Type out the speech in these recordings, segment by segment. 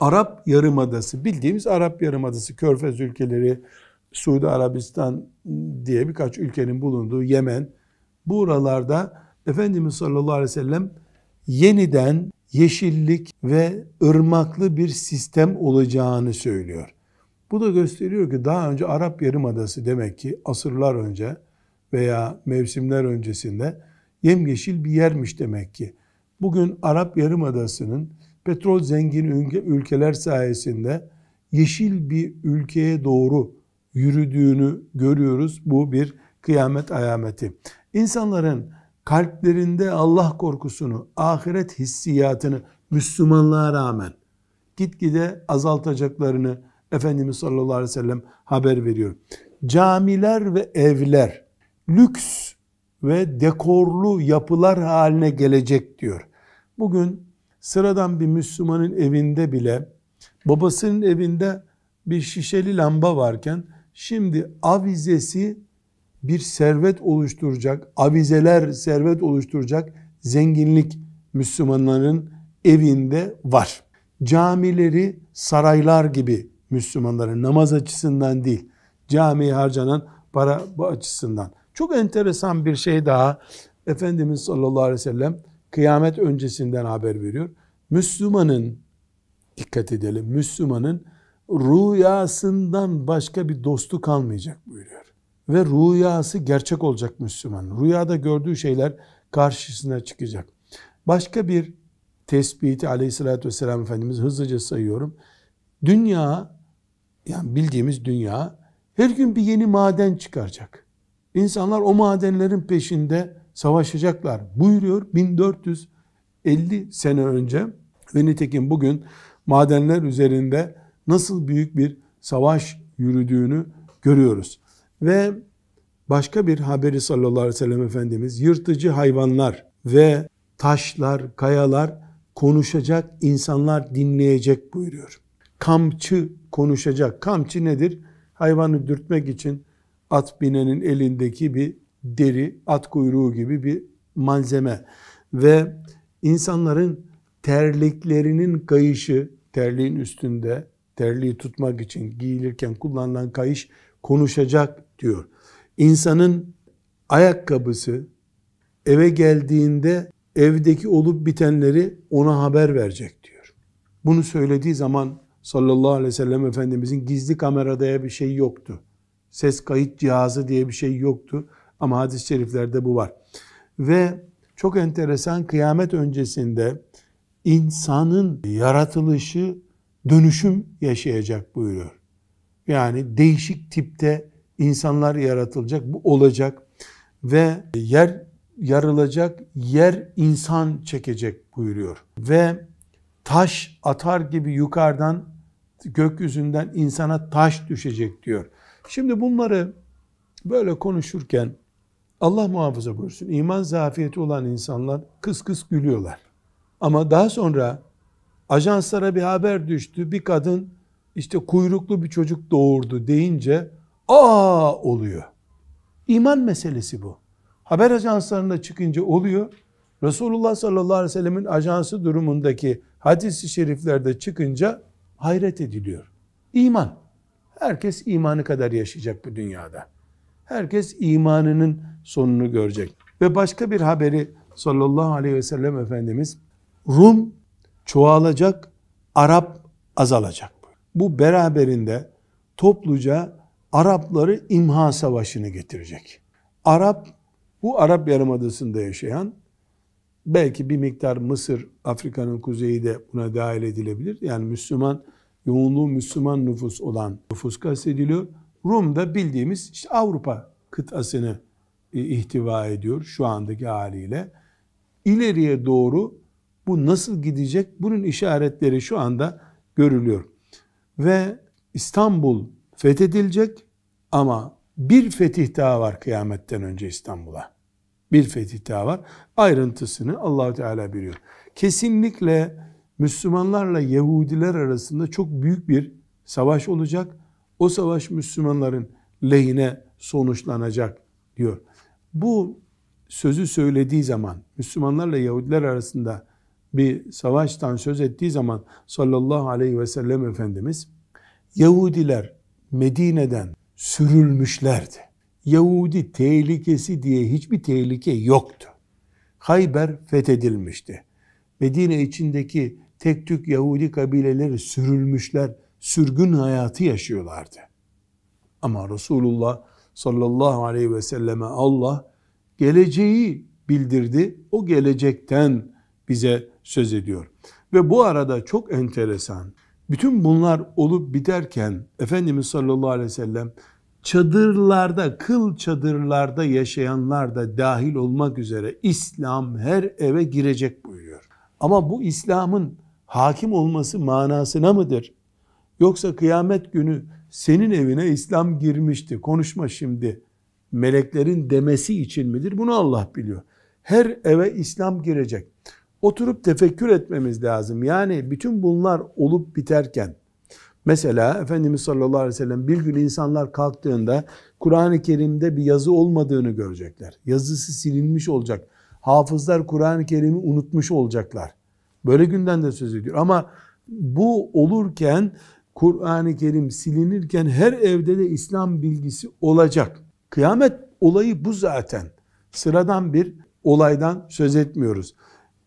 Arap Yarımadası, bildiğimiz Arap Yarımadası, Körfez ülkeleri, Suudi Arabistan diye birkaç ülkenin bulunduğu Yemen, buralarda Efendimiz sallallahu aleyhi ve sellem yeniden yeşillik ve ırmaklı bir sistem olacağını söylüyor. Bu da gösteriyor ki daha önce Arap Yarımadası demek ki asırlar önce veya mevsimler öncesinde yemyeşil bir yermiş demek ki. Bugün Arap Yarımadası'nın petrol zengin ülkeler sayesinde yeşil bir ülkeye doğru yürüdüğünü görüyoruz. Bu bir kıyamet ayameti. İnsanların kalplerinde Allah korkusunu, ahiret hissiyatını Müslümanlığa rağmen gitgide azaltacaklarını Efendimiz sallallahu aleyhi ve sellem haber veriyor. Camiler ve evler lüks ve dekorlu yapılar haline gelecek diyor. Bugün sıradan bir Müslümanın evinde bile babasının evinde bir şişeli lamba varken şimdi avizesi bir servet oluşturacak, avizeler servet oluşturacak zenginlik Müslümanların evinde var. Camileri saraylar gibi Müslümanların namaz açısından değil, camiye harcanan para açısından. Çok enteresan bir şey daha Efendimiz sallallahu aleyhi ve sellem kıyamet öncesinden haber veriyor. Müslümanın dikkat edelim Müslümanın rüyasından başka bir dostu kalmayacak buyuruyor. Ve rüyası gerçek olacak Müslüman. Rüyada gördüğü şeyler karşısına çıkacak. Başka bir tespiti aleyhissalatü vesselam Efendimiz hızlıca sayıyorum. Dünya, yani bildiğimiz dünya her gün bir yeni maden çıkaracak. İnsanlar o madenlerin peşinde savaşacaklar buyuruyor 1450 sene önce ve nitekim bugün madenler üzerinde nasıl büyük bir savaş yürüdüğünü görüyoruz. Ve başka bir haberi sallallahu aleyhi ve sellem Efendimiz yırtıcı hayvanlar ve taşlar, kayalar konuşacak, insanlar dinleyecek buyuruyor. Kamçı konuşacak. Kamçı nedir? Hayvanı dürtmek için at binenin elindeki bir deri, at kuyruğu gibi bir malzeme ve insanların terliklerinin kayışı, terliğin üstünde terliği tutmak için giyilirken kullanılan kayış konuşacak diyor. İnsanın ayakkabısı eve geldiğinde evdeki olup bitenleri ona haber verecek diyor. Bunu söylediği zaman sallallahu aleyhi ve sellem Efendimizin gizli kameradaya bir şey yoktu. Ses kayıt cihazı diye bir şey yoktu. Ama hadis-i şeriflerde bu var. Ve çok enteresan kıyamet öncesinde insanın yaratılışı dönüşüm yaşayacak buyuruyor. Yani değişik tipte insanlar yaratılacak, bu olacak ve yer yarılacak, yer insan çekecek buyuruyor. Ve taş atar gibi yukarıdan gökyüzünden insana taş düşecek diyor. Şimdi bunları böyle konuşurken Allah muhafaza buyursun. İman zafiyeti olan insanlar kıs kıs gülüyorlar. Ama daha sonra ajanslara bir haber düştü. Bir kadın işte kuyruklu bir çocuk doğurdu deyince aa oluyor. İman meselesi bu. Haber ajanslarında çıkınca oluyor. Resulullah sallallahu aleyhi ve sellemin ajansı durumundaki hadis-i şeriflerde çıkınca hayret ediliyor. İman. Herkes imanı kadar yaşayacak bu dünyada. Herkes imanının sonunu görecek. Ve başka bir haberi sallallahu aleyhi ve sellem Efendimiz Rum çoğalacak, Arap azalacak. Bu beraberinde topluca Arapları imha savaşını getirecek. Arap, bu Arap Yarımadası'nda yaşayan, belki bir miktar Mısır, Afrika'nın kuzeyi de buna dahil edilebilir. Yani Müslüman, yoğunluğu Müslüman nüfus olan nüfus kastediliyor. Rum da bildiğimiz işte Avrupa kıtasını e, ihtiva ediyor şu andaki haliyle. İleriye doğru bu nasıl gidecek? Bunun işaretleri şu anda görülüyor. Ve İstanbul fethedilecek ama bir fetih daha var kıyametten önce İstanbul'a. Bir fetih daha var. Ayrıntısını Allah Teala biliyor. Kesinlikle Müslümanlarla Yahudiler arasında çok büyük bir savaş olacak o savaş Müslümanların lehine sonuçlanacak diyor. Bu sözü söylediği zaman Müslümanlarla Yahudiler arasında bir savaştan söz ettiği zaman sallallahu aleyhi ve sellem Efendimiz Yahudiler Medine'den sürülmüşlerdi. Yahudi tehlikesi diye hiçbir tehlike yoktu. Hayber fethedilmişti. Medine içindeki tek tük Yahudi kabileleri sürülmüşler, sürgün hayatı yaşıyorlardı. Ama Resulullah sallallahu aleyhi ve selleme Allah geleceği bildirdi. O gelecekten bize söz ediyor. Ve bu arada çok enteresan. Bütün bunlar olup biterken Efendimiz sallallahu aleyhi ve sellem çadırlarda, kıl çadırlarda yaşayanlar da dahil olmak üzere İslam her eve girecek buyuruyor. Ama bu İslam'ın hakim olması manasına mıdır? Yoksa kıyamet günü senin evine İslam girmişti. Konuşma şimdi. Meleklerin demesi için midir? Bunu Allah biliyor. Her eve İslam girecek. Oturup tefekkür etmemiz lazım. Yani bütün bunlar olup biterken mesela Efendimiz sallallahu aleyhi ve sellem bir gün insanlar kalktığında Kur'an-ı Kerim'de bir yazı olmadığını görecekler. Yazısı silinmiş olacak. Hafızlar Kur'an-ı Kerim'i unutmuş olacaklar. Böyle günden de söz ediyor. Ama bu olurken Kur'an-ı Kerim silinirken her evde de İslam bilgisi olacak. Kıyamet olayı bu zaten. Sıradan bir olaydan söz etmiyoruz.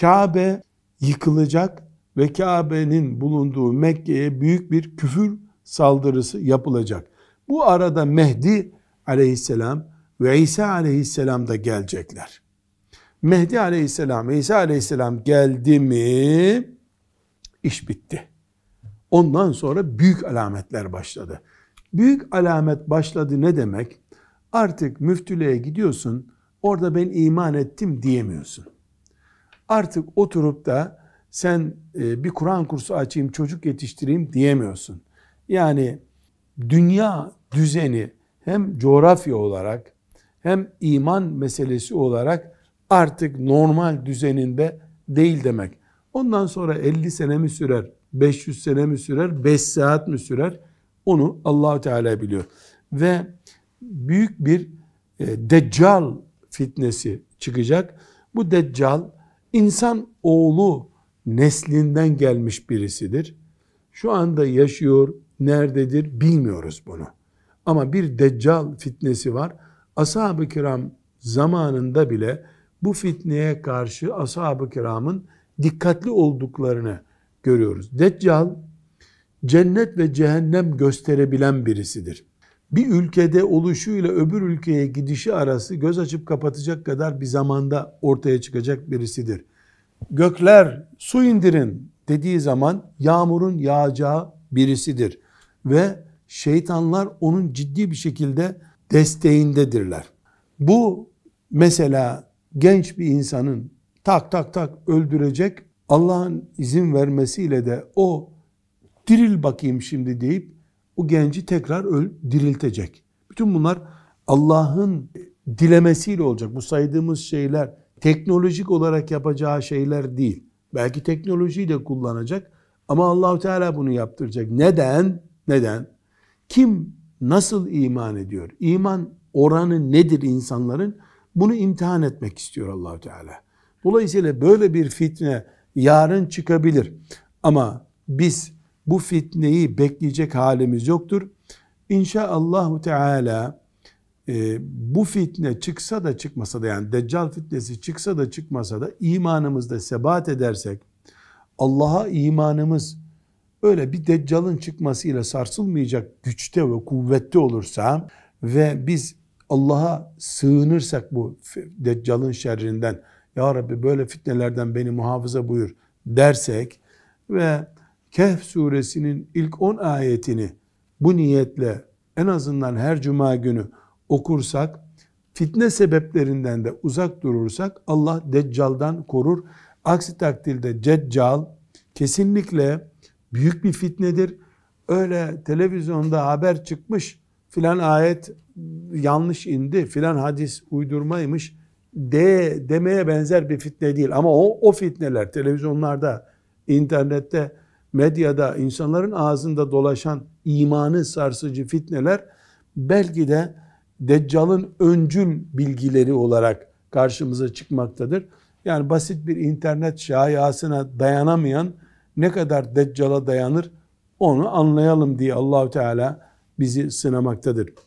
Kabe yıkılacak ve Kabe'nin bulunduğu Mekke'ye büyük bir küfür saldırısı yapılacak. Bu arada Mehdi aleyhisselam ve İsa aleyhisselam da gelecekler. Mehdi aleyhisselam, ve İsa aleyhisselam geldi mi iş bitti. Ondan sonra büyük alametler başladı. Büyük alamet başladı ne demek? Artık müftülüğe gidiyorsun, orada ben iman ettim diyemiyorsun. Artık oturup da sen e, bir Kur'an kursu açayım, çocuk yetiştireyim diyemiyorsun. Yani dünya düzeni hem coğrafya olarak hem iman meselesi olarak artık normal düzeninde değil demek. Ondan sonra 50 sene mi sürer, 500 sene mi sürer, 5 saat mi sürer? Onu Allah Teala biliyor. Ve büyük bir e, deccal fitnesi çıkacak. Bu deccal insan oğlu neslinden gelmiş birisidir. Şu anda yaşıyor, nerededir bilmiyoruz bunu. Ama bir deccal fitnesi var. Ashab-ı kiram zamanında bile bu fitneye karşı ashab-ı kiramın dikkatli olduklarını görüyoruz. Deccal cennet ve cehennem gösterebilen birisidir. Bir ülkede oluşuyla öbür ülkeye gidişi arası göz açıp kapatacak kadar bir zamanda ortaya çıkacak birisidir. Gökler su indirin dediği zaman yağmurun yağacağı birisidir. Ve şeytanlar onun ciddi bir şekilde desteğindedirler. Bu mesela genç bir insanın tak tak tak öldürecek Allah'ın izin vermesiyle de o diril bakayım şimdi deyip o genci tekrar öl, diriltecek. Bütün bunlar Allah'ın dilemesiyle olacak. Bu saydığımız şeyler teknolojik olarak yapacağı şeyler değil. Belki teknolojiyi de kullanacak ama Allahu Teala bunu yaptıracak. Neden? Neden? Kim nasıl iman ediyor? İman oranı nedir insanların? Bunu imtihan etmek istiyor Allahu Teala. Dolayısıyla böyle bir fitne yarın çıkabilir. Ama biz bu fitneyi bekleyecek halimiz yoktur. İnşaallahu Teala e, bu fitne çıksa da çıkmasa da yani Deccal fitnesi çıksa da çıkmasa da imanımızda sebat edersek Allah'a imanımız öyle bir Deccal'ın çıkmasıyla sarsılmayacak güçte ve kuvvette olursa ve biz Allah'a sığınırsak bu Deccal'ın şerrinden ya Rabbi böyle fitnelerden beni muhafaza buyur dersek ve Kehf suresinin ilk 10 ayetini bu niyetle en azından her cuma günü okursak fitne sebeplerinden de uzak durursak Allah Deccal'dan korur. Aksi takdirde Deccal kesinlikle büyük bir fitnedir. Öyle televizyonda haber çıkmış filan ayet yanlış indi filan hadis uydurmaymış de demeye benzer bir fitne değil. Ama o, o fitneler televizyonlarda, internette, medyada, insanların ağzında dolaşan imanı sarsıcı fitneler belki de Deccal'ın öncül bilgileri olarak karşımıza çıkmaktadır. Yani basit bir internet şayiasına dayanamayan ne kadar Deccal'a dayanır onu anlayalım diye Allahü Teala bizi sınamaktadır.